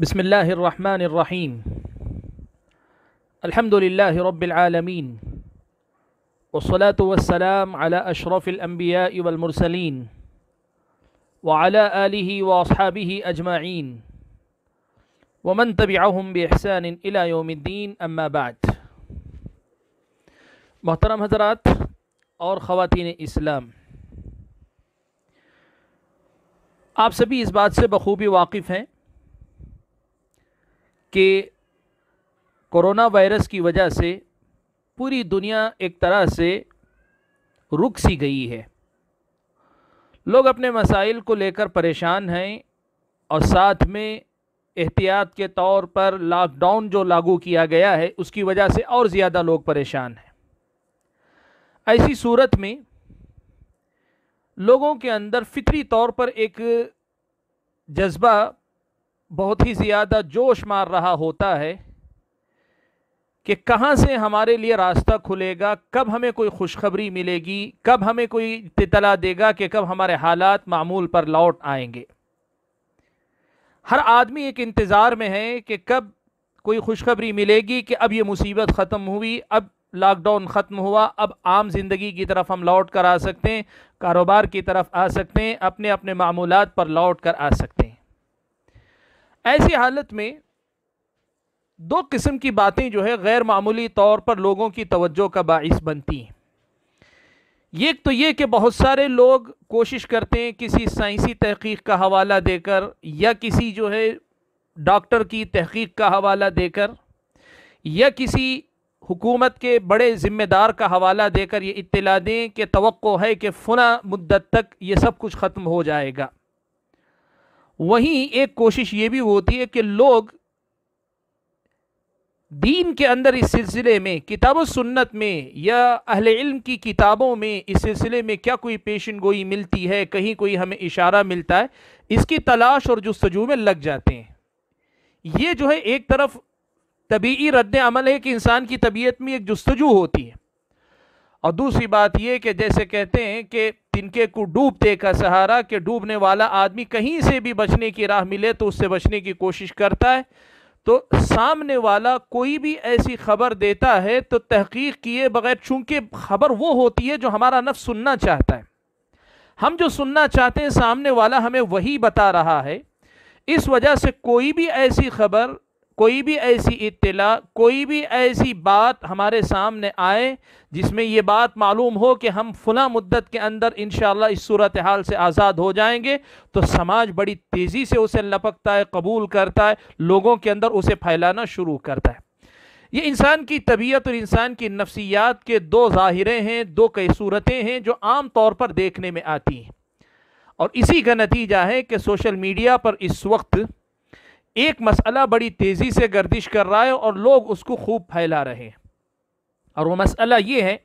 बसमीम अलहमदिल्ला रबालमीन वसलात वसलाम अला अशरफ़िलम्बिया वलमरसलिन वाला वसहाबी अजमाइन वमन तबियाम बहसान इलायोमद्दीन अम्माबाद मोहतरम हजरात और ख़वान इस्लाम आप सभी इस बात से बखूबी वाकिफ़ हैं कि कोरोना वायरस की वजह से पूरी दुनिया एक तरह से रुक सी गई है लोग अपने मसाइल को लेकर परेशान हैं और साथ में एहतियात के तौर पर लॉकडाउन जो लागू किया गया है उसकी वजह से और ज़्यादा लोग परेशान हैं ऐसी सूरत में लोगों के अंदर फितरी तौर पर एक जज्बा बहुत ही ज़्यादा जोश मार रहा होता है कि कहाँ से हमारे लिए रास्ता खुलेगा कब हमें कोई खुशखबरी मिलेगी कब हमें कोई इतला देगा कि कब हमारे हालात मामूल पर लौट आएंगे हर आदमी एक इंतज़ार में है कि कब कोई खुशखबरी मिलेगी कि अब ये मुसीबत ख़त्म हुई अब लॉकडाउन ख़त्म हुआ अब आम ज़िंदगी की तरफ हम लौट कर आ सकते हैं कारोबार की तरफ आ सकते हैं अपने अपने मामूलत पर लौट कर आ सकते हैं ऐसी हालत में दो किस्म की बातें जो है गैर मामूली तौर पर लोगों की तवज्जो का बाइस बनती हैं ये तो ये कि बहुत सारे लोग कोशिश करते हैं किसी साइंसी तहकीक का हवाला देकर या किसी जो है डॉक्टर की तहकीक का हवाला देकर या किसी हुकूमत के बड़े ज़िम्मेदार का हवाला देकर ये इत्तला दें कि तो है कि फ़ुना मुद्दत तक ये सब कुछ ख़त्म हो जाएगा वहीं एक कोशिश ये भी होती है कि लोग दीन के अंदर इस सिलसिले में किताब सुन्नत में या अहल इल्म की किताबों में इस सिलसिले में क्या कोई पेशन गोई मिलती है कहीं कोई हमें इशारा मिलता है इसकी तलाश और जस्तजू में लग जाते हैं ये जो है एक तरफ तबीयी रद्द अमल है कि इंसान की तबीयत में एक जस्तजू होती है और दूसरी बात यह कि जैसे कहते हैं कि तिनके को डूबते का सहारा कि डूबने वाला आदमी कहीं से भी बचने की राह मिले तो उससे बचने की कोशिश करता है तो सामने वाला कोई भी ऐसी खबर देता है तो तहकीक किए बगैर चूंकि खबर वो होती है जो हमारा नफ सुनना चाहता है हम जो सुनना चाहते हैं सामने वाला हमें वही बता रहा है इस वजह से कोई भी ऐसी खबर कोई भी ऐसी इतला कोई भी ऐसी बात हमारे सामने आए जिसमें ये बात मालूम हो कि हम फुला मुद्दत के अंदर इन इस सूरत हाल से आज़ाद हो जाएंगे तो समाज बड़ी तेज़ी से उसे लपकता है कबूल करता है लोगों के अंदर उसे फैलाना शुरू करता है ये इंसान की तबीयत और इंसान की नफसियात के दो ज़ाहिरें हैं दो कई सूरतें हैं जो आम तौर पर देखने में आती हैं और इसी का नतीजा है कि सोशल मीडिया पर इस वक्त एक मसला बड़ी तेज़ी से गर्दिश कर रहा है और लोग उसको खूब फैला रहे हैं और वो मसला ये है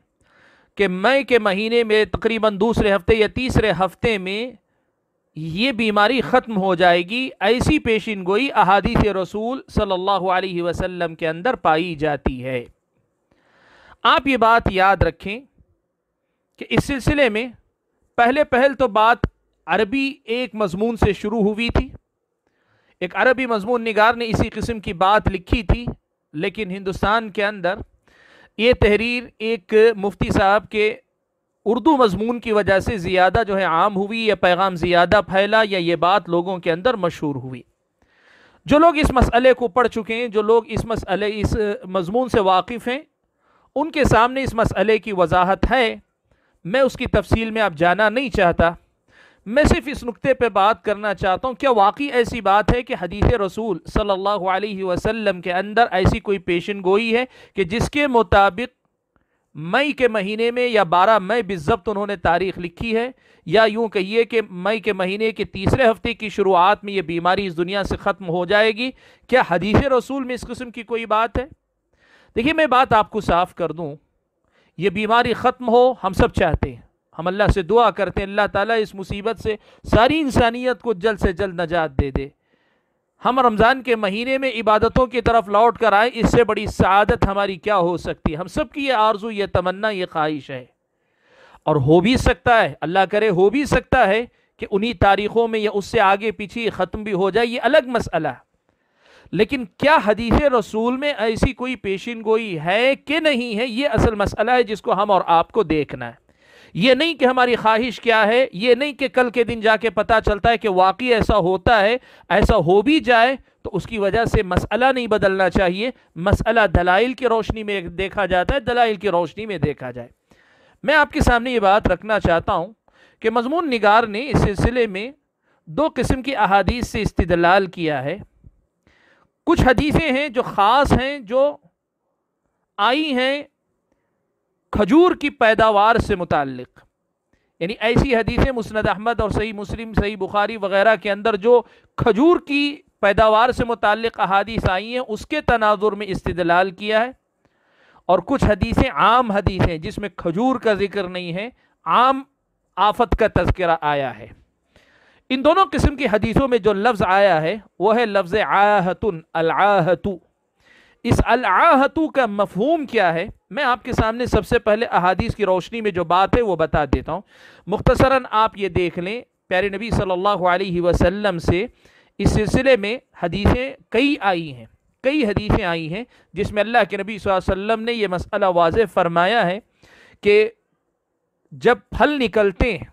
कि मई के महीने में तकरीबन दूसरे हफ्ते या तीसरे हफ्ते में ये बीमारी ख़त्म हो जाएगी ऐसी पेशिन गोई अहादीस रसूल सल्लल्लाहु अलैहि वसल्लम के अंदर पाई जाती है आप ये बात याद रखें कि इस सिलसिले में पहले पहल तो बात अरबी एक मजमून से शुरू हुई थी एक अरबी मजमून निगार ने इसी किस्म की बात लिखी थी लेकिन हिंदुस्तान के अंदर ये तहरीर एक मुफ्ती साहब के उर्दू मजमून की वजह से ज़्यादा जो है आम हुई या पैगाम ज़्यादा फैला या ये बात लोगों के अंदर मशहूर हुई जो लोग इस मसले को पढ़ चुके हैं जो लोग इस मसले इस मजमून से वाकिफ़ हैं उनके सामने इस मसले की वजाहत है मैं उसकी तफसील में अब जाना नहीं चाहता मैं सिर्फ इस नुकते पे बात करना चाहता हूँ क्या वाकई ऐसी बात है कि हदीस रसूल सल्लल्लाहु अलैहि वसल्लम के अंदर ऐसी कोई पेशन गोई है कि जिसके मुताबिक मई के महीने में या बारह मई बिजब्त उन्होंने तारीख लिखी है या यूं कहिए कि मई के महीने के तीसरे हफ्ते की शुरुआत में ये बीमारी इस दुनिया से ख़त्म हो जाएगी क्या हदीस रसूल में इस किस्म की कोई बात है देखिए मैं बात आपको साफ कर दूँ ये बीमारी ख़त्म हो हम सब चाहते हैं हम अल्लाह से दुआ करते हैं अल्लाह ताला इस मुसीबत से सारी इंसानियत को जल्द से जल्द नजात दे दे हम रमज़ान के महीने में इबादतों की तरफ लौट कर आए इससे बड़ी सआदत हमारी क्या हो सकती है हम सब की ये आरजू ये तमन्ना ये ख्वाहिश है और हो भी सकता है अल्लाह करे हो भी सकता है कि उन्हीं तारीख़ों में या उससे आगे पीछे ख़त्म भी हो जाए ये अलग मसला लेकिन क्या हदीस रसूल में ऐसी कोई पेशन गोई है कि नहीं है ये असल मसला है जिसको हम और आपको देखना है ये नहीं कि हमारी ख्वाहिश क्या है ये नहीं कि कल के दिन जाके पता चलता है कि वाकई ऐसा होता है ऐसा हो भी जाए तो उसकी वजह से मसला नहीं बदलना चाहिए मसला दलाइल की रोशनी में देखा जाता है दलाइल की रोशनी में देखा जाए मैं आपके सामने ये बात रखना चाहता हूँ कि मजमून निगार ने इस सिलसिले में दो किस्म की अहादीस से इस्तलाल किया है कुछ हदीसें हैं जो ख़ास हैं जो आई हैं खजूर की पैदावार से मुतक यानी ऐसी हदीसें मुस्ंद अहमद और सही मुस्लिम सही बुखारी वगैरह के अंदर जो खजूर की पैदावार से मुतल अहादीस आई हैं उसके तनाजुर में इस्तलाल किया है और कुछ हदीसें आम हदीसें जिसमें खजूर का जिक्र नहीं है आम आफत का तस्करा आया है इन दोनों किस्म की हदीसों में जो लफ्ज़ आया है वह है लफ्ज़ आहतुन अलाहतु इस अलाहतु का मफहूम क्या है मैं आपके सामने सबसे पहले अहादीस की रोशनी में जो बात है वो बता देता हूँ मुख्तसरा आप ये देख लें प्यारे नबी सल्लल्लाहु अलैहि वसल्लम से इस सिलसिले में हदीसें कई आई हैं कई हदीसें आई हैं जिसमें अल्लाह के नबी वसल्लम ने यह मसला वाज फरमाया है कि जब फल निकलते हैं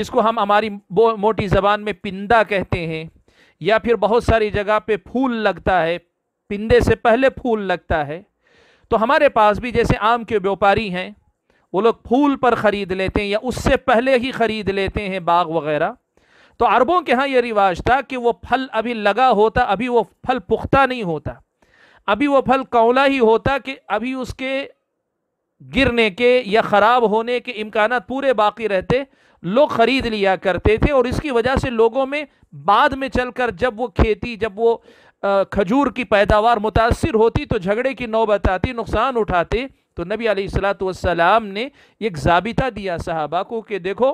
जिसको हम हमारी मोटी ज़बान में पिंदा कहते हैं या फिर बहुत सारी जगह पे फूल लगता है पिंदे से पहले फूल लगता है तो हमारे पास भी जैसे आम के व्यापारी हैं वो लोग फूल पर ख़रीद लेते हैं या उससे पहले ही ख़रीद लेते हैं बाग वगैरह तो अरबों के यहाँ ये रिवाज था कि वो फल अभी लगा होता अभी वो फल पुख्ता नहीं होता अभी वो फल कौला ही होता कि अभी उसके गिरने के या ख़राब होने के इम्कान पूरे बाकी रहते लोग ख़रीद लिया करते थे और इसकी वजह से लोगों में बाद में चलकर जब वो खेती जब वो खजूर की पैदावार मुतासर होती तो झगड़े की नौबत आती नुकसान उठाते तो नबी सलाम ने एक जाबिता दिया साहबा को कि देखो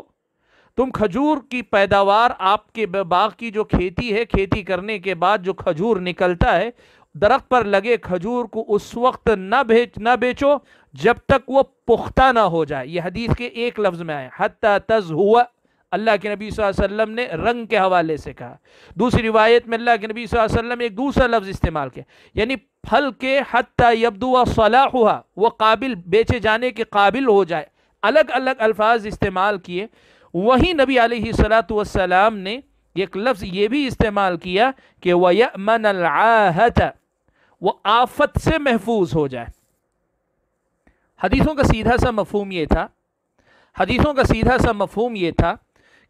तुम खजूर की पैदावार आपके बाग की जो खेती है खेती करने के बाद जो खजूर निकलता है दरख्त पर लगे खजूर को उस वक्त ना बेच ना बेचो जब तक वो पुख्ता ना हो जाए यह हदीस के एक लफ्ज़ में आए हत तज हुआ अल्लाह के नबी वसल्लम ने रंग के हवाले से कहा दूसरी रिवायत में अल्लाह के नबी वसल्लम एक दूसरा लफ्ज़ इस्तेमाल किया यानी फल के हती व सलाह हुआ वह काबिल बेचे जाने के काबिल हो जाए अलग अलग अल्फाज इस्तेमाल किए वहीं नबी सलाम ने एक लफ्ज़ ये भी इस्तेमाल किया कि वमन आहत वह आफत से महफूज हो जाए हदीसों का सीधा सा मफहूम ये था हदीसों का सीधा सा मफहूम ये था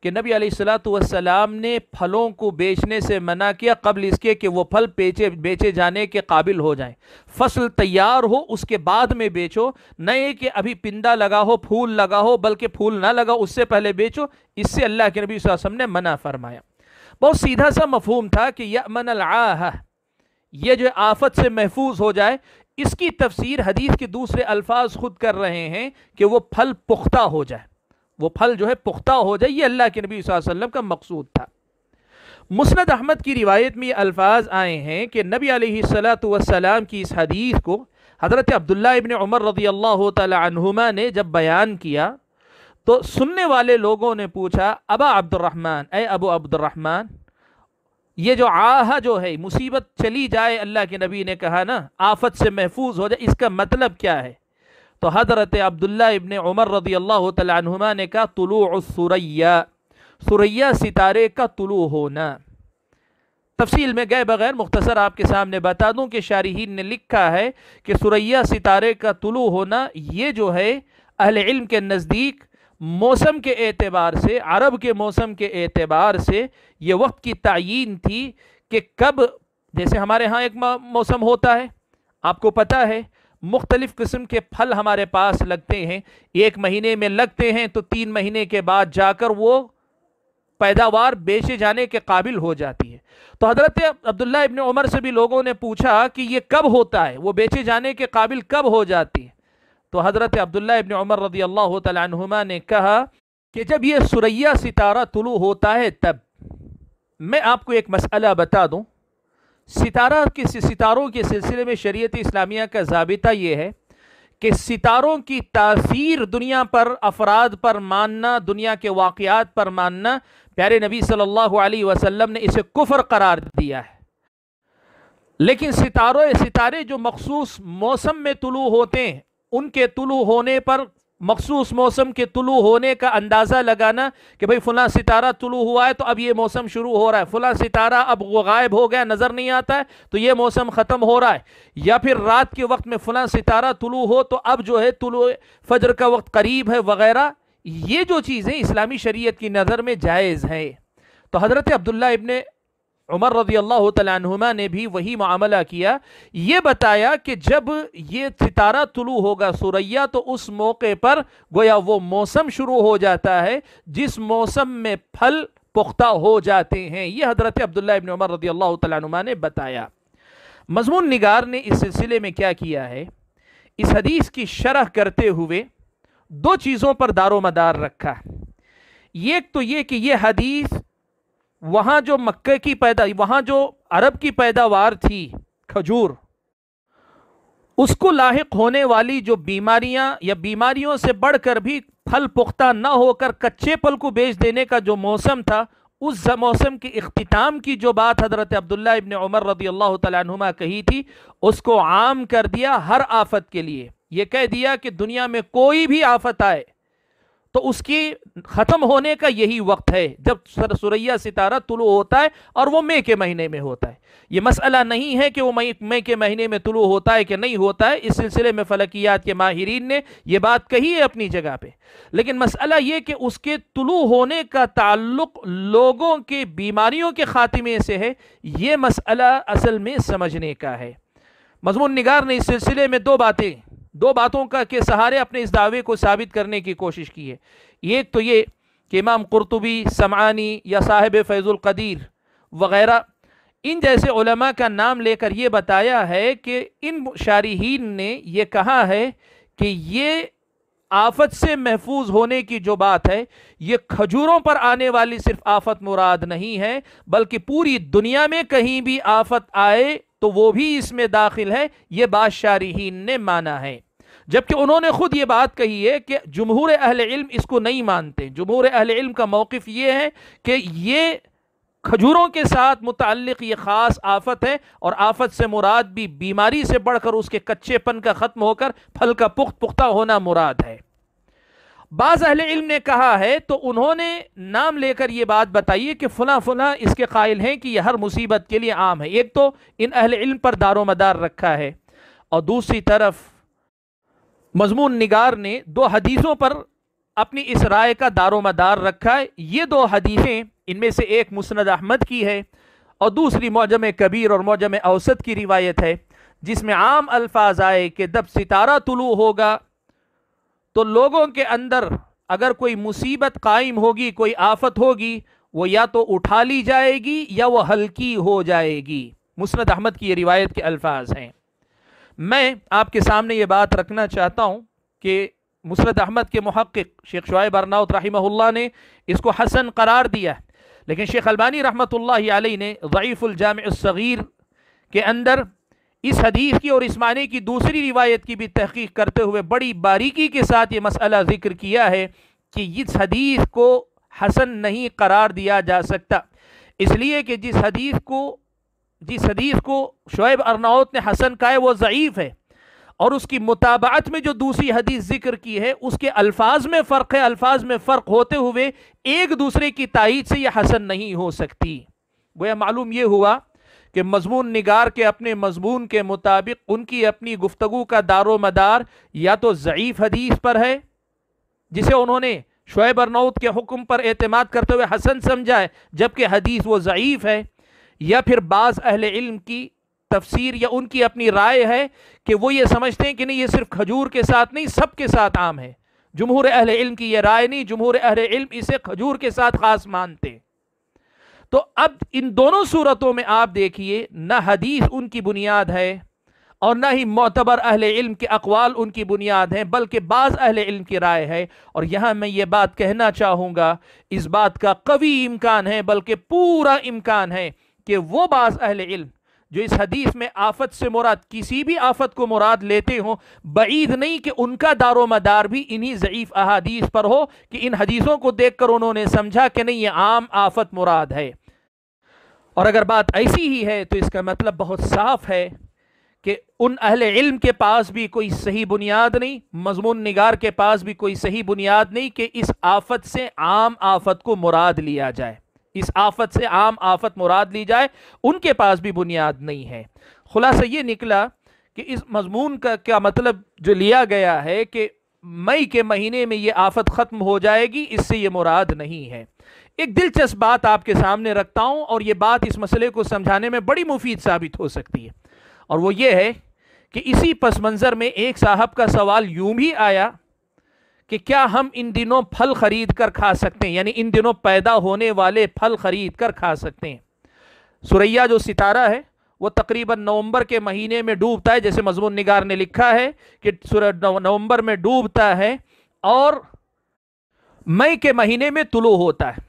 कि नबी अलैहिस्सलाम ने फलों को बेचने से मना किया कबल इसके कि वो फल बेचे बेचे जाने के काबिल हो जाएं फसल तैयार हो उसके बाद में बेचो नए कि अभी पिंदा लगा हो फूल लगा हो बल्कि फूल ना लगा उससे पहले बेचो इससे अल्लाह के नबी वसम ने मना फरमाया बहुत सीधा सा मफहूम था कि यह आह ये जो आफत से महफूज हो जाए इसकी तफसीर हदीस के दूसरे अल्फाज खुद कर रहे हैं कि वो फल पुख्ता हो जाए वो फल जो है पुख्ता हो जाए ये अल्लाह के नबी वसल्लम का मकसूद था मुसनद अहमद की रिवायत में ये अल्फाज आए हैं कि नबी सलाम की इस हदीस को हज़रत अब्दुल्ला इबन उमर रदी अल्लाह तुमा ने जब बयान किया तो सुनने वाले लोगों ने पूछा अबा अब्दुलरहमान ए अबू अब्दुलरहमान ये जो आह जो है मुसीबत चली जाए अल्लाह के नबी ने कहा ना आफत से महफूज हो जाए इसका मतलब क्या है तो हज़रत अब्दुल्ला इबन उमर रदी अल्लाह तुमा ने कहा तुलु सुरैया सुरैया सितारे का तुलु होना तफसील में गए बगैर मुख्तसर आपके सामने बता दूं कि शारहीन ने लिखा है कि सुरैया सितारे का तुलु होना ये जो है अहल इल्म के नज़दीक मौसम के एतबार से अरब के मौसम के एतबार से ये वक्त की तयन थी कि कब जैसे हमारे यहाँ एक मौसम होता है आपको पता है मुख्तलिफ़ किस्म के फल हमारे पास लगते हैं एक महीने में लगते हैं तो तीन महीने के बाद जाकर वो पैदावार बेचे जाने के काबिल हो जाती है तो हज़रत अब्दुल्ला इबन उमर से भी लोगों ने पूछा कि ये कब होता है वो बेचे जाने के काबिल कब हो जाती है तो हज़रत अब्दुल्ला इबन उमर रदी अल्लाह तुमा ने कहा कि जब ये सुरैया सितारा तुलू होता है तब मैं आपको एक मसला बता दूँ सितारा के सितारों के सिलसिले में शरीयत इस्लामिया का जबता यह है कि सितारों की तासीर दुनिया पर अफराद पर मानना दुनिया के वाकयात पर मानना प्यारे नबी सल्लल्लाहु अलैहि वसल्लम ने इसे कुफर करार दिया है लेकिन सितारों सितारे जो मखसूस मौसम में तुलू होते हैं उनके तुलू होने पर मखसूस मौसम के तुलू होने का अंदाज़ा लगाना कि भाई फ़लाँ सितारा तुलू हुआ है तो अब ये मौसम शुरू हो रहा है फलां सितारा अब गायब हो गया नज़र नहीं आता है तो ये मौसम ख़त्म हो रहा है या फिर रात के वक्त में फलां सितारा तुलू हो तो अब जो है तुलू फजर का वक्त करीब है वगैरह ये जो चीज़ें इस्लामी शरीयत की नज़र में जायज़ हैं तो हज़रत अब्दुल्ला इबन उमर रजी अल्लाह तुमा ने भी वही मामला किया ये बताया कि जब ये सितारा तुलू होगा सुरैया तो उस मौके पर गोया वो मौसम शुरू हो जाता है जिस मौसम में फल पुख्ता हो जाते हैं ये हजरत अब्दुल्ला इबन उमर रजी अल्लाह तुमा ने बताया मजमून निगार ने इस सिलसिले में क्या किया है इस हदीस की शरह करते हुए दो चीज़ों पर दारो मदार रखा एक तो ये कि यह हदीस वहाँ जो मक्के की पैदा वहाँ जो अरब की पैदावार थी खजूर उसको लाक होने वाली जो बीमारियाँ या बीमारियों से बढ़कर भी फल पुख्ता न होकर कच्चे पल को बेच देने का जो मौसम था उस मौसम के अख्ताम की जो बात हज़रत अब्दुल्ला इबन उमर रदी अल्लाह तुमा कही थी उसको आम कर दिया हर आफत के लिए ये कह दिया कि दुनिया में कोई भी आफत आए तो उसकी ख़त्म होने का यही वक्त है जब सुरैया सितारा तुलु होता है और वो मई के महीने में होता है ये मसला नहीं है कि वो मई मई के महीने में तुलु होता है कि नहीं होता है इस सिलसिले में फलकियात के माहरीन ने यह बात कही है अपनी जगह पर लेकिन मसला ये कि उसके तुलु होने का ताल्लुक लोगों के बीमारियों के ख़ात्मे से है ये मसला असल में समझने का है मजमून निगार ने इस सिलसिले में दो बातें दो बातों का के सहारे अपने इस दावे को साबित करने की कोशिश की है एक तो ये कि इमाम कुरतुबी समानी या साहिब फैज़ुल्कदीर वगैरह इन जैसे उलमा का नाम लेकर ये बताया है कि इन शारहन ने यह कहा है कि ये आफत से महफूज होने की जो बात है ये खजूरों पर आने वाली सिर्फ आफत मुराद नहीं है बल्कि पूरी दुनिया में कहीं भी आफत आए तो वो भी इसमें दाखिल है ये बात शारहीन ने माना है जबकि उन्होंने खुद ये बात कही है कि जमहूर अहल इल्म इसको नहीं मानते जमहूर अहल इल्म का मौक़ ये है कि ये खजूरों के साथ मुतल ये ख़ास आफत है और आफत से मुराद भी बीमारी से बढ़कर उसके कच्चेपन का ख़त्म होकर फल का पुख्त पुख्ता होना मुराद है बाज़ अहल इल्म ने कहा है तो उन्होंने नाम लेकर ये बात बताई है कि फ़ला फ़लाँ इसके कायल हैं कि यह हर मुसीबत के लिए आम है एक तो इन अहल इल्म पर दारो मदार रखा है और दूसरी तरफ मजमून निगार ने दो हदीसों पर अपनी इस राय का दारो मदार रखा है ये दो हदीसें इनमें से एक मुस्ंद अहमद की है और दूसरी मौजम कबीर और मौजम अवसत की रिवायत है जिसमें आम अल्फाज आए कि जब सितारा तुलू होगा तो लोगों के अंदर अगर कोई मुसीबत कायम होगी कोई आफत होगी वो या तो उठा ली जाएगी या वो हल्की हो जाएगी मुस्ंद अहमद की ये रिवायत के अल्फाज हैं मैं आपके सामने ये बात रखना चाहता हूँ कि मुसरत अहमद के महक्क शेख शुब अरनाउत रही ने इसको हसन करार दिया है लेकिन शेख अलबानी रहमत आलही ने ज़ीफ़ुलजामसग़ीर के अंदर इस हदीस की और इस माने की दूसरी रिवायत की भी तहकीक करते हुए बड़ी बारीकी के साथ ये मसला ज़िक्र किया है कि इस हदीस को हसन नहीं करार दिया जा सकता इसलिए कि जिस हदीस को जिस हदीस को शुएब अरनाउत ने हसन कहा है वो ज़यीफ़ है और उसकी मुताबात में जो दूसरी हदीस जिक्र की है उसके अल्फाज में फ़र्क है अल्फाज में फ़र्क होते हुए एक दूसरे की तइद से यह हसन नहीं हो सकती बोया मालूम यह हुआ कि मजमून निगार के अपने मजमून के मुताबिक उनकी अपनी गुफ्तु का दारो मदार या तो ज़यीफ़ हदीस पर है जिसे उन्होंने शुएब अरनाउत के हुक्म पर अतमाद करते हुए हसन समझा है जबकि हदीस वो ज़यीफ़ है या फिर बाज़ अहल इल्म की तफसीर या उनकी अपनी राय है कि वो ये समझते हैं कि नहीं ये सिर्फ खजूर के साथ नहीं सब के साथ आम है जमहूर अहल इल्म की यह राय नहीं जमहूर अहल इल्म इसे खजूर के साथ ख़ास मानते तो अब इन दोनों सूरतों में आप देखिए ना हदीस उनकी बुनियाद है और ना ही मोतबर अहल इल्म के अकवाल उनकी बुनियाद हैं बल्कि बाज़ अहल इल्म की राय है और यहाँ मैं ये बात कहना चाहूँगा इस बात का कवी इम्कान है बल्कि पूरा इम्कान है कि वो बाज़ अहल इल्म जो इस हदीस में आफत से मुराद किसी भी आफत को मुराद लेते हों बीद नहीं कि उनका दारो मदार भी इन्हीं ज़यीफ़ अहादीस पर हो कि इन हदीसों को देख कर उन्होंने समझा कि नहीं ये आम आफत मुराद है और अगर बात ऐसी ही है तो इसका मतलब बहुत साफ है कि उन अहल इल्म के पास भी कोई सही बुनियाद नहीं मजमून निगार के पास भी कोई सही बुनियाद नहीं कि इस आफत से आम आफत को मुराद लिया जाए इस आफत से आम आफत मुराद ली जाए उनके पास भी बुनियाद नहीं है खुलासा ये निकला कि इस मजमून का क्या मतलब जो लिया गया है कि मई के महीने में ये आफत ख़त्म हो जाएगी इससे ये मुराद नहीं है एक दिलचस्प बात आपके सामने रखता हूँ और ये बात इस मसले को समझाने में बड़ी मुफीद साबित हो सकती है और वो ये है कि इसी पस मंज़र में एक साहब का सवाल यूं भी आया कि क्या हम इन दिनों फल खरीद कर खा सकते हैं यानी इन दिनों पैदा होने वाले फल खरीद कर खा सकते हैं सुरैया जो सितारा है वो तकरीबन नवंबर के महीने में डूबता है जैसे मजमून निगार ने लिखा है कि नवंबर में डूबता है और मई के महीने में तुलु होता है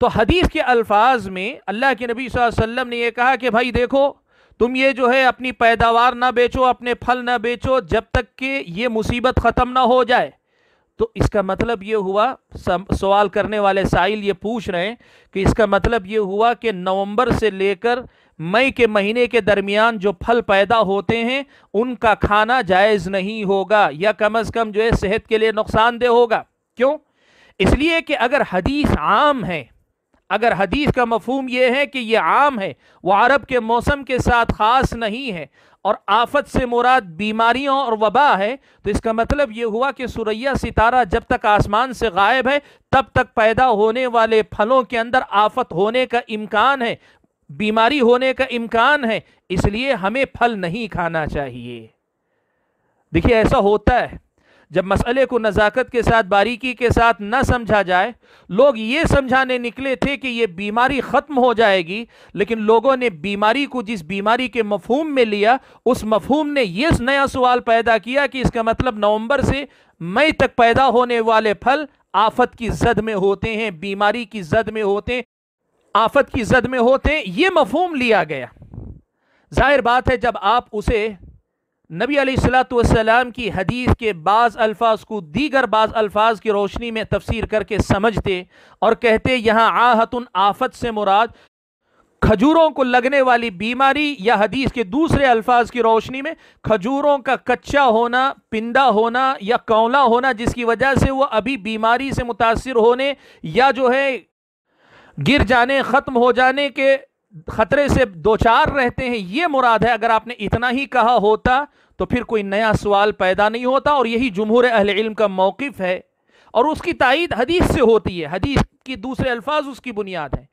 तो हदीस के अल्फाज में अल्लाह के नबी वसल्लम ने यह कहा कि भाई देखो तुम ये जो है अपनी पैदावार ना बेचो अपने फल ना बेचो जब तक कि ये मुसीबत ख़त्म ना हो जाए तो इसका मतलब ये हुआ सवाल करने वाले साहिल ये पूछ रहे हैं कि इसका मतलब ये हुआ कि नवंबर से लेकर मई के महीने के दरमियान जो फल पैदा होते हैं उनका खाना जायज़ नहीं होगा या कम अज़ कम जो है सेहत के लिए नुकसानदेह होगा क्यों इसलिए कि अगर हदीस आम है अगर हदीस का मफहम यह है कि यह आम है वह अरब के मौसम के साथ ख़ास नहीं है और आफत से मुराद बीमारियों और वबा है तो इसका मतलब यह हुआ कि सुरैया सितारा जब तक आसमान से गायब है तब तक पैदा होने वाले फलों के अंदर आफत होने का इम्कान है बीमारी होने का इम्कान है इसलिए हमें फल नहीं खाना चाहिए देखिए ऐसा होता है जब मसले को नज़ाकत के साथ बारीकी के साथ न समझा जाए लोग ये समझाने निकले थे कि ये बीमारी ख़त्म हो जाएगी लेकिन लोगों ने बीमारी को जिस बीमारी के मफहम में लिया उस मफहूम ने यह नया सवाल पैदा किया कि इसका मतलब नवंबर से मई तक पैदा होने वाले फल आफत की जद में होते हैं बीमारी की जद में होते हैं आफत की जद में होते हैं ये मफहम लिया गया जाहिर बात है जब आप उसे नबी अलैहिस्सलाम की हदीस के बाज़ अल्फाज को दीगर बाज़ अल्फाज की रोशनी में तफसीर करके समझते और कहते यहाँ आहतुन आफत से मुराद खजूरों को लगने वाली बीमारी या हदीस के दूसरे अल्फाज की रोशनी में खजूरों का कच्चा होना पिंदा होना या कौला होना जिसकी वजह से वह अभी बीमारी से मुतासर होने या जो है गिर जाने ख़त्म हो जाने के खतरे से दो चार रहते हैं ये मुराद है अगर आपने इतना ही कहा होता तो फिर कोई नया सवाल पैदा नहीं होता और यही जमहूर अहल इल्म का मौकफ़ है और उसकी तइद हदीस से होती है हदीस की दूसरे अल्फाज उसकी बुनियाद है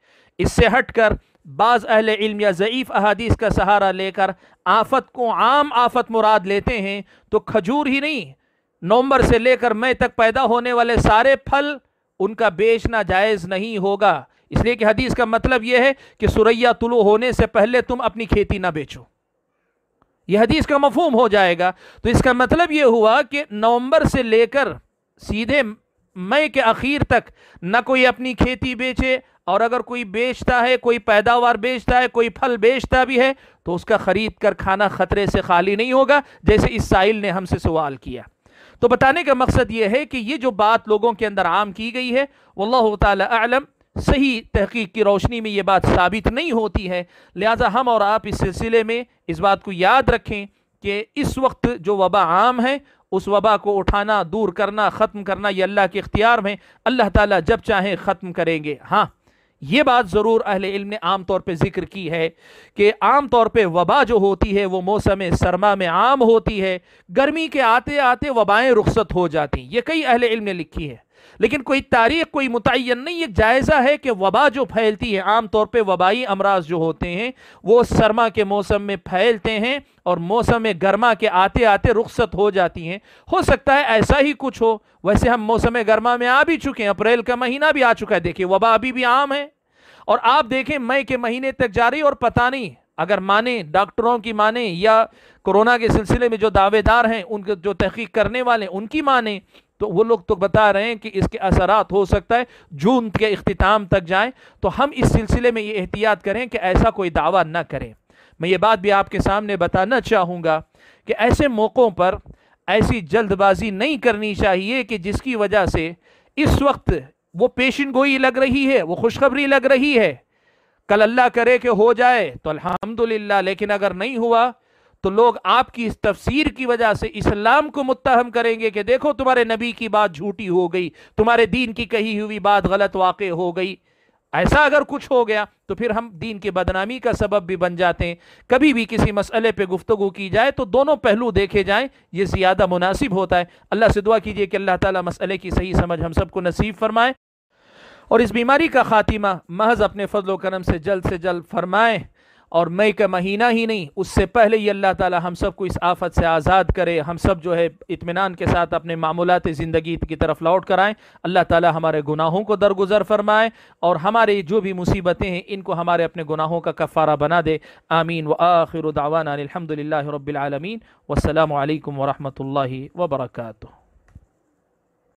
इससे हट कर बाज़ अहल इल्म या ज़यीफ़ अहादीस का सहारा लेकर आफत को आम आफत मुराद लेते हैं तो खजूर ही नहीं नवंबर से लेकर मई तक पैदा होने वाले सारे फल उनका बेचना जायज़ नहीं होगा इसलिए कि हदीस का मतलब यह है कि सुरैया तुलु होने से पहले तुम अपनी खेती ना बेचो यह हदीस का मफहम हो जाएगा तो इसका मतलब ये हुआ कि नवंबर से लेकर सीधे मई के आखिर तक न कोई अपनी खेती बेचे और अगर कोई बेचता है कोई पैदावार बेचता है कोई फल बेचता भी है तो उसका ख़रीद कर खाना ख़तरे से खाली नहीं होगा जैसे इस साहिल ने हमसे सवाल किया तो बताने का मकसद यह है कि ये जो बात लोगों के अंदर आम की गई है वल्ल तम सही तहकीक की रोशनी में ये बात साबित नहीं होती है लिहाजा हम और आप इस सिलसिले में इस बात को याद रखें कि इस वक्त जो वबा आम है उस वबा को उठाना दूर करना ख़त्म करना ये अल्लाह के इख्तियार में अल्लाह ताला जब चाहें ख़त्म करेंगे हाँ ये बात ज़रूर अहल इल्म ने आम तौर पे ज़िक्र की है कि आम तौर पे वबा जो होती है वो मौसम सरमा में आम होती है गर्मी के आते आते वबाएँ रुखसत हो जाती हैं ये कई अहल इल्म ने लिखी है लेकिन कोई तारीख कोई मुतन नहीं एक जायज़ा है कि वबा जो फैलती है आम तौर पे वबाई अमराज जो होते हैं वो सरमा के मौसम में फैलते हैं और मौसम गर्मा के आते आते रुखसत हो जाती हैं हो सकता है ऐसा ही कुछ हो वैसे हम मौसम गर्मा में आ भी चुके हैं अप्रैल का महीना भी आ चुका है देखिए वबा अभी भी आम है और आप देखें मई के महीने तक जारी और पता नहीं अगर माने डॉक्टरों की माने या कोरोना के सिलसिले में जो दावेदार हैं उनके जो तहकीक करने वाले उनकी माने तो वो लोग तो बता रहे हैं कि इसके असरात हो सकता है जून के अख्ताम तक जाएँ तो हम इस सिलसिले में ये एहतियात करें कि ऐसा कोई दावा ना करें मैं ये बात भी आपके सामने बताना चाहूँगा कि ऐसे मौक़ों पर ऐसी जल्दबाजी नहीं करनी चाहिए कि जिसकी वजह से इस वक्त वो पेशन गोई लग रही है वो खुशखबरी लग रही है कल अल्लाह करे कि हो जाए तो अलहमदिल्ला लेकिन अगर नहीं हुआ तो लोग आपकी इस तफसीर की वजह से इस्लाम को मुतहम करेंगे कि देखो तुम्हारे नबी की बात झूठी हो गई तुम्हारे दीन की कही हुई बात गलत वाक़ हो गई ऐसा अगर कुछ हो गया तो फिर हम दीन की बदनामी का सबब भी बन जाते हैं कभी भी किसी मसले पे गुफ्तु की जाए तो दोनों पहलू देखे जाएं ये ज़्यादा मुनासिब होता है अल्लाह से दुआ कीजिए कि अल्लाह ताला मसले की सही समझ हम सबको नसीब फरमाए और इस बीमारी का खातिमा महज अपने फजलो करम से जल्द से जल्द फरमाएँ और मई का महीना ही नहीं उससे पहले ही अल्लाह ताला हम सबको इस आफत से आज़ाद करे हम सब जो है इतमान के साथ अपने मामूलत ज़िंदगी की तरफ लौट कर आएँ अल्लाह ताला हमारे गुनाहों को दरगुजर फरमाए और हमारे जो भी मुसीबतें हैं इनको हमारे अपने गुनाहों का कफ़ारा बना दे आमीन व आखिर दावाना अलहमदिल्ला रबालमीन वसलम वरहमल वर्का